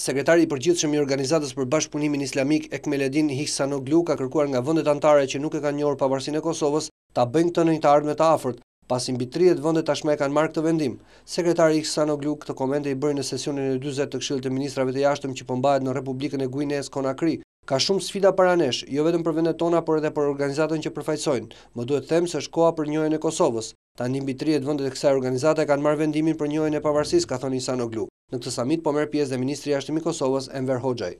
Sekretari i përgjithshëm i organizatës për bashkëpunimin islamik Ekmeledin Hiksanoglu ka kërkuar nga vendet anëtare që nuk e kanë njohur pavarësinë e Kosovës ta bëjnë këtë në një të ardhmë të afërt, pasi mbi 30 vende tashmë kanë marrë këtë vendim. Sekretari Hiksanoglu këtë komente i bëri në sesionin e 40 të Këshillit të Ministrave të Jashtëm që po mbahet në Republikën e Guinees Konakri. Ka shumë sfida para nesh, jo vetëm për vendet tona, por edhe për organizatën që përfaqësojnë. Më duhet të them se është koha për njohjen e Kosovës. Tani mbi 30 vende e kësaj organizate kanë marrë vendimin për njohjen e pavarësisë, ka thënë Hiksanoglu. Në këtë samit po merë pjesë dhe Ministri Ashtimi Kosovës, Enver Hoxhaj.